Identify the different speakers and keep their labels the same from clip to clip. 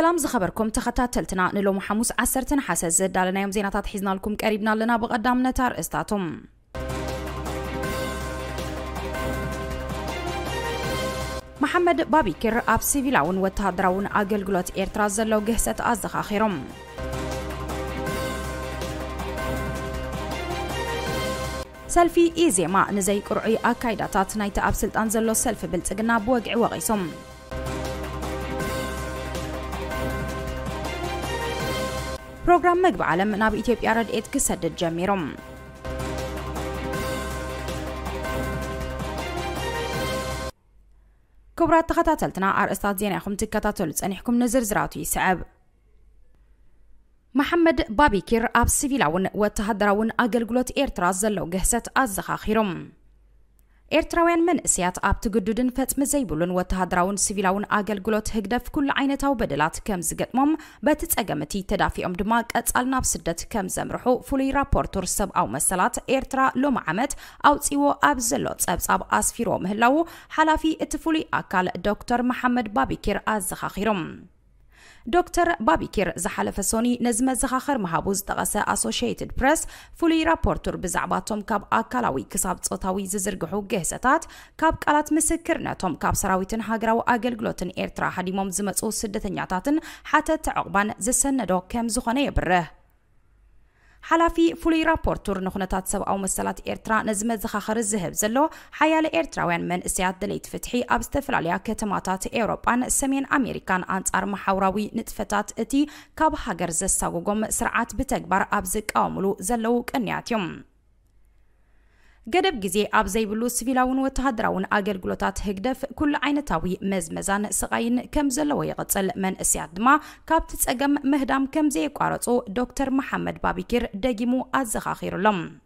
Speaker 1: سلام زخبركم تኸታተልትና ንሎሚ ሓሙስ 10 ሓሰት ዘዳለናዮም ዜናታት ሒዝናልኩም ቀሪብና ኣለና ብቐዳምነት ኣርእስታቶም መሓመድ ባቢኪር ኣብ ሲቪላውን ወተሃደራውን ኣገልግሎት ኤርትራ ዘሎ ግህሰት ኣዘኻኺሮም ሰልፊ ኢዜማ ንዘይቅርዑ ኣካይዳታት ናይቲ ኣብ ስልጣን ዘሎ ሰልፊ ብልፅግና ብወግዒ ወቒሶም ፕሮግራም ምግብ ዓለም ናብ ኢትዮጵያ ረድኤት ክሰድድ ጀሚሮም ክቡራት ተኸታተልትና ኣርእስታት ዜና ኢኹም ትከታተሉ ፀኒሕኩም ንዝርዝራቱ ይስዕብ መሓመድ ባቢኪር ኣብ ሲቪላውን ወተሃደራውን ኣገልግሎት ኤርትራ ዘሎ ግህሰት ኣዘኻኺሮም ኤርትራውያን መንእስያት ኣብ ትግዱድን ፈፅሚ ዘይብሉን ወተሃደራውን ሲቪላውን ኣገልግሎት ህግደፍ ኩሉ ዓይነታዊ በደላት ከም ዝገጥሞም በቲ ፀገምቲ ተዳፊኦም ድማ ቀፃል ናብ ስደት ከም ዘምርሑ ፍሉይ ራፖርተር ሰብኣዊ መሰላት ኤርትራ ሎሚ ዓመት ኣውፂዎ ኣብ ዘሎ ፀብጻብ ኣስፊሮ ምህላው ሓላፊ እቲ ፍሉይ ኣካል ዶክተር መሓመድ ባቢኪር ኣዘኻኺሮም ዶክተር ባቢኪር ዝሓለፈ ሶኒ ነዚ መዘኻኸር መሃቡ ዝጠቐሰ ኣሶሽትድ ፕረስ ፍሉይ ራፖርቱር ብዛዕባቶም ካብ ኣካላዊ ክሳብ ፆታዊ ዝዝርግሑ ግህሰታት ካብ ቃላት ምስክር ነቶም ካብ ሰራዊትን ሃገራዊ ኣገልግሎትን ኤርትራ ሃዲሞም ዝመፁ ስደተኛታትን ሓተት ዕቑባን ዝሰነዶ ከም ዝኾነ የብርህ ሓላፊ ፍሉይ ራፖርቱር ንኩነታት ሰብኣዊ መሰላት ኤርትራ ነዚ መዘኻኸሪ ዝህብ ዘሎ ሓያለ ኤርትራውያን መንእስያት ድሌት ፍትሒ ኣብ ዝተፈላለያ ከተማታት ኤውሮጳን ሰሜን ኣሜሪካን ኣንጻር ማሕበራዊ ንጥፈታት እቲ ካብ ሃገር ዘሳጉጎም ስርዓት ብተግባር ኣብ ዝቃወምሉ ዘለው ቅንያት እዮም قدب جزي أب زي بلو سفيلاون وتهدراون أجل قلوتات هكدف كل عين تاوي مزمزان سغاين كمزل ويغتل من سياد ما كابتس أقم مهدام كمزي قارتو دكتور محمد بابكر دقيمو أزخاخير لهم.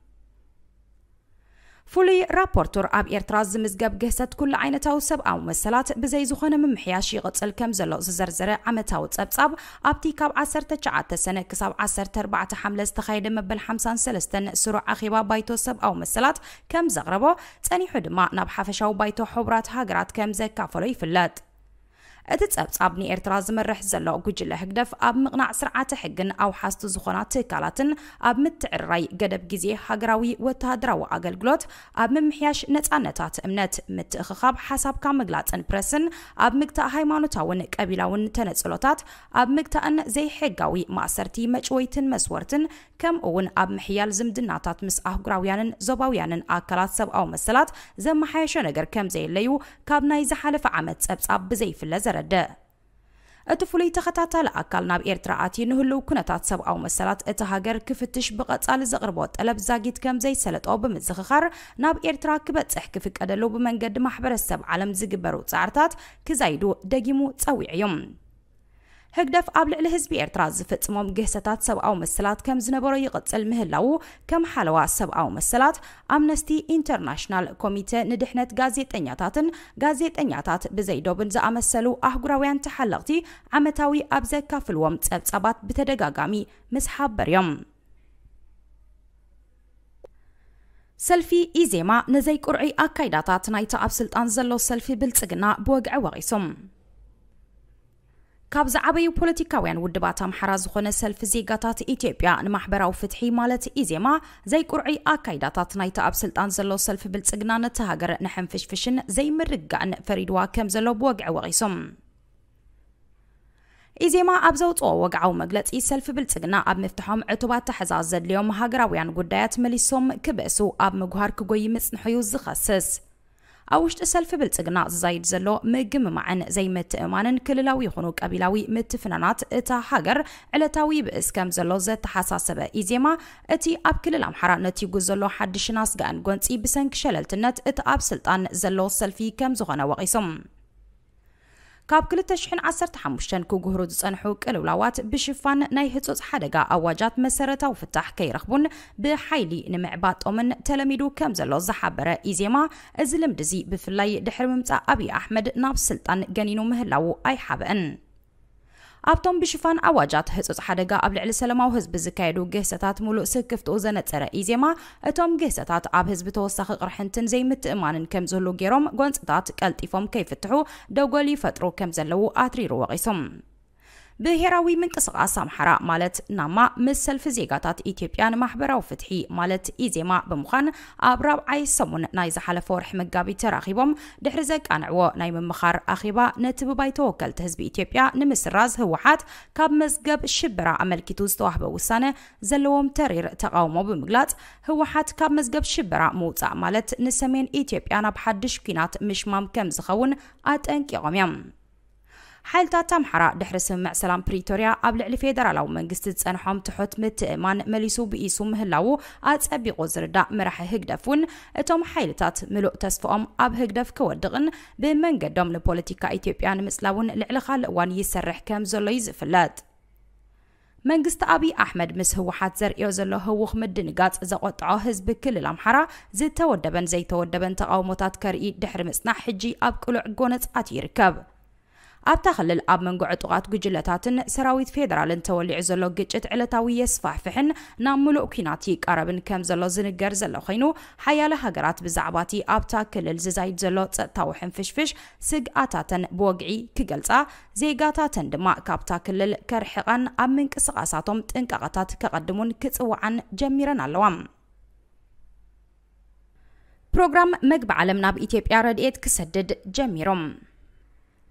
Speaker 1: فولي رابورتور اب ارتراز مزجب جهست كل عينة او سب او مسلات بزي زخون ممحياشي غطل كم زلو ززرزر عمت او تساب تساب اب تي كاب عسر تجعات سنة كساب عسر تربعة حملة استخايد مبل حمسان سلستن سرع اخيبا بايتو سب او مسلات كم زغربو تاني حد ما ناب حفشاو بايتو حبرات هاقرات كم زي كافولي فلات እቲ ጸብጻብ ንኤርትራ ዝመርሕ ዘሎ ጉጅለ ህግደፍ ኣብ ምቕናዕ ስርዓተ ሕግን ኣውሓስቲ ዝኾና ትካላትን ኣብ ምትዕርራይ ገደብ ግዜ ሃገራዊ ወተሃደራዊ ኣገልግሎት ኣብ ምምሕያሽ ነፃነታት እምነት ምትእኽኻብ ሓሳብካ ምግላፅን ፕረስን ኣብ ምግታእ ሃይማኖታውን ቀቢላውን ተነፅሎታት ኣብ ምግታእን ዘይሕጋዊ ማእሰርቲ መጭወይትን መስወርትን ከምኡ እውን ኣብ ምሕያል ዝምድናታት ምስ ኣህጉራውያንን ዞባውያንን ኣካላት ሰብኣዊ መሰላት ዘመሓየሸ ነገር ከም ዘየለዩ ካብ ናይ ዝሓለፈ ዓመት ጸብጻብ ብዘይፍለ ዘ ተረደ እቲ ፍሉይ ተኸታታሊ ኣካል ናብ ኤርትራ ኣትዩ ንህልው ኩነታት ሰብኣዊ መሰላት እቲ ሃገር ክፍትሽ ብቐጻሊ ዘቕርቦ ጠለብ ዛጊት ከም ዘይሰለጦ ብምዝኽኻር ናብ ኤርትራ ክበጽሕ ክፍቀደሉ ብመንገዲ ማሕበረሰብ ዓለም ዝግበሩ ጻዕርታት ክዛይዱ ደጊሙ ጸዊዕ እዮም ህግደፍ ኣብ ልዕሊ ህዝቢ ኤርትራ ዝፍጽሞም ግህሰታት ሰብኣዊ መሰላት ከም ዝነበሮ ይቕጽል ምህላው ከም ሓለዋ ሰብኣዊ መሰላት ኣምነስቲ ኢንተርናሽናል ኮሚቴ ንድሕነት ጋዜጠኛታትን ጋዜጠኛታት ብዘይዶብን ዝኣመሰሉ ኣህጉራውያን ተሓለቕቲ ዓመታዊ ኣብ ዘካፍልዎም ጸብጻባት ብተደጋጋሚ ምስ ሓበር እዮም ሰልፊ ኢዜማ ንዘይቁርዒ ኣካይዳታት ናይቲ ኣብ ስልጣን ዘሎ ሰልፊ ብልፅግና ብወግዒ ወቒሶም كاب زعبي بوليتيكاويان ودبات امحرا زخونة سلف زيقاتات ايتيبيا نمحبرا وفتحي مالت ايزيما زي قرعي اكايداتات نايتا ابسلطان زلو سلف بلتسقنان تهاجر نحن فش فشن زي مرقان فريدوا كم زلو بوقع وغيسم إذا ما أبزوت أو وقعوا مجلت إيسل في بلتقنا أب مفتحهم عتبات تحزاز اليوم هاجرا ويان قدايات مليسوم كبسو أب مجهر كجوي مسنحيو الزخاسس أوشت السلف بالتقناع زايد زلو مجم معن زي متأمان كللاوي خنو قبيلاوي متفنانات اتا حقر علتاوي بإسكام زلو زي تحساسبة إزيما اتي أب كلل أمحرا نتي قزلو حدش ناس غان قونتي بسنك شللتنت اتا أب سلطان زلو السلفي كم زغنا وقسم كاب كل تشحن عصر تحمشتن كو قهرو دسانحو كالولاوات بشفان ناي هتوز حدقا اواجات مسارتا وفتح كي رخبون بحيلي نمعبات امن تلميدو كمزلو زحابرة ايزيما ازلم دزي بفلاي دحرممتا ابي احمد ناب سلطان جنينو مهلاو اي حابئن ابتم بشفان اواجات هزوز حدقا قبل علي سلماو هزب زكايدو قهستات مولو سكفت اوزن اترى ايزيما اتوم قهستات عب هزب توساخق رحنتن زي مت امانن كمزولو جيروم قونس تات كالتيفوم كيفتحو دوغولي فترو كمزلو اتري رواقسم بهراوي من قصقاص محرا مالت نما مثل في زيغاتات ايتيوبيان محبرا وفتحي مالت ايزيما بمخان ابراب اي سمون نايز حلفور حمقابي تراخيبوم دحرزك انعو ناي من مخار اخيبا نتب باي توكل تهزب ايتيوبيا نمس راز هوحات كاب مزقب شبرا عمل كيتوز توحبه وسانه زلوم ترير تقاومو بمقلات هوحات كاب مزقب شبرا موتا مالت نسمين ايتيوبيان بحدش كينات مش مام كمزخون اتانكي غميام ሓይልታት ኣምሓራ ድሕሪ ስምዕ ሰላም ፕሪቶርያ ኣብ ልዕሊ ፌደራላዊ መንግስቲ ዝፀንሖም ትሑት ምትእማን መሊሱ ብኢሱ ምህላው ኣፀቢቑ ዝርዳእ መራሒ ህግደፍ እውን እቶም ሓይልታት ምሉእ ተስፍኦም ኣብ ህግደፍ ክወድቕን ብመንገዶም ንፖለቲካ ኢትዮጵያ ንምፅላውን ልዕሊ ካልእ እዋን ይሰርሕ ከም ዘሎ እዩ ዝፍለጥ መንግስቲ ኣብይ ኣሕመድ ምስ ህወሓት ዘርእዮ ዘሎ ህውኽ ምድንጋፅ ዘቆጥዖ ህዝቢ ክልል ኣምሓራ ዝተወደበን ዘይተወደበን ተቃውሞታት ከርኢ ድሕሪ ምጽናዕ ሕጂ ኣብ ቅሉዕ ጎነፃት ይርከብ ኣብ ታኽሊ ኣብ መንጎ ዕጡቓት ጉጅለታትን ሰራዊት ፌደራልን ተወሊዑ ዘሎ ግጭት ዕለታዊ የስፋሕፍሕን ናብ ሙሉእ ኩናት ይቃረብን ከም ዘሎ ዝንገር ዘሎ ኮይኑ ሓያለ ሃገራት ብዛዕባ እቲ ኣብታ ክልል ዝዛይድ ዘሎ ፀጥታዊ ሕንፍሽፍሽ ስግኣታተን ብወግዒ ክገልጻ ዜጋታተን ድማ ካብታ ክልል ከርሕቐን ኣብ ምንቅስቓሳቶም ጥንቃቐታት ከቐድሙን ክፅዋዓን ጀሚረን ኣለዋ ፕሮግራም መግቢ ዓለም ናብ ኢትዮጵያ ረድኤት ክሰድድ ጀሚሮም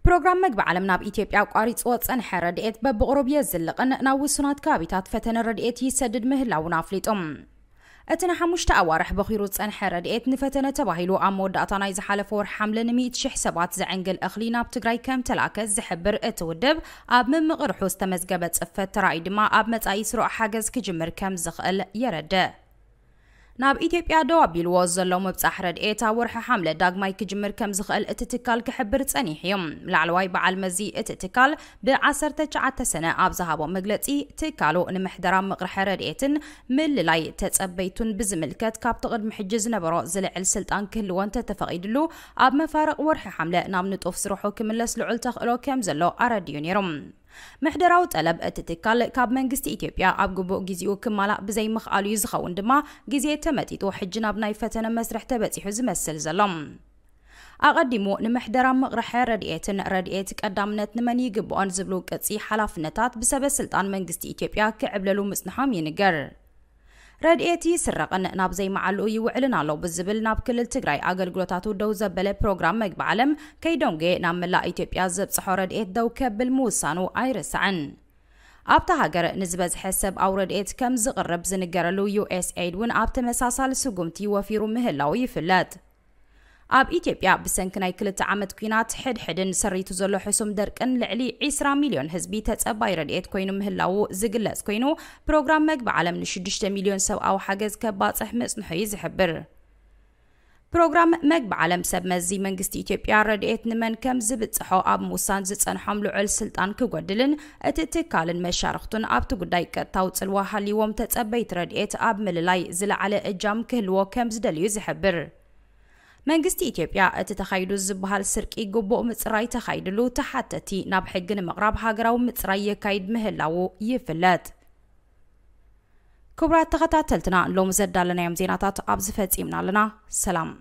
Speaker 1: ፕሮግራም መግቢ ዓለም ናብ ኢትዮጵያ ቋሪፅዎ ፀንሐ ረድኤት በብቕሩብ የዝልቕን ናብ ውሱናት ከባቢታት ፈተነ ረድኤት ይሰድድ ምህላውን ኣፍሊጦም እቲ ንሓሙሽተ ኣዋርሕ በኺሩ ዝፀንሐ ረድኤት ንፈተነ ተባሂሉ ኣብ መወዳእታ ናይ ዝሓለፈ ወርሒ ሓምለ ን100 ሽሕ ሰባት ዘዕንግል እኽሊ ናብ ትግራይ ከም ተላከ ዝሕብር እቲ ውድብ ኣብ ምምቕርሑ ዝተመዝገበ ፅፈት ተራእዩ ድማ ኣብ መጻኢ ስሩዕ ሓገዝ ክጅምር ከም ዝኽእል የረድእ ناب ايتيبيا دو ابيل وزلو مبصحرد ايتا ورح حمله داغ ماي كجمر كم زخل اتتكال كحبر تصنيحيم لعلواي بعال مزي اتتكال ب 19 سنه اب زهابو مغلطي تكالو ان محدرا مقرحرد ايتن مل لاي تصبيتون بزملكت كاب تقدم حجز نبرو زلع السلطان كل وانت تفقيدلو اب مفارق ورح حمله نام نطوف سروحو كملس لعل تخلو كم زلو اراديو نيرم ምሕደራዊ ጠለብ እቲ ትካል ካብ መንግስቲ ኢትዮጵያ ኣብ ግቡእ ግዜኡ ክማላእ ብዘይምኽኣሉ እዩ ዝኸውን ድማ ግዜ ተመጢጡ ሕጂ ናብ ናይ ፈተነ መስርሕ ተበፂሑ ዝመስል ዘሎ ኣቐዲሙ ንምሕደራ ምቕርሐ ረድኤትን ረድኤት ቀዳምነት ንመን ይግብኦን ዝብሉ ቅፂ ሓላፍነታት ብሰበስልጣን መንግስቲ ኢትዮጵያ ክዕብለሉ ምፅንሖም ይንገር ረድኤቲ ስረቐን ናብ ዘይመዓልኡ ይውዕልን ኣሎ ብዝብል ናብ ክልል ትግራይ ኣገልግሎታቱ ደው ዘበለ ፕሮግራም መግቢ ዓለም ከይደንጎ ናብ መላእ ኢትዮጵያ ዘብፅሖ ረድኤት ደው ከብል ምውሳኑ ኣይርስዕን ኣብታ ሃገር ንዝበዝሐ ሰብኣዊ ረድኤት ከም ዝቕርብ ዝንገረሉ ዩኤስኤድ እውን ኣብ ተመሳሳሊ ስጉምቲ ወፊሩ ምህላው ይፍለጥ اب ايتيبيا بسنكناي كلت عامت كينات حد حدن سريتو زلو حسوم دركن لعلي 20 مليون حزبي تصباي رديت كوينو مهلاو زغلس كوينو بروغرام بعالم 6 مليون سو او حاجز كباصح مصنحي زحبر برنامج مجب علم سب مزي من جست إثيوبيا رديت نمن كم زبط حاء أب موسان زت أن حمل عل سلطان كقدلن أتتكال المشارختن أب تقديك توت الوحل يوم تتبيت رديت أب مللاي زل على الجام كل وكم زدل يزحبر. መንግስቲ ኢትዮጵያ እቲ ተኻይዱ ዝበሃል ስርቂ ግቡእ ምፅራይ ተኻይድሉ ተሓተቲ ናብ ሕጊ ንምቕራብ ሃገራዊ ምፅራይ የካይድ ምህላው ይፍለጥ ክቡራት ተኸታተልትና ሎሚ ዘዳለናዮም ዜናታት ኣብዚ ፈፂምና ኣለና ሰላም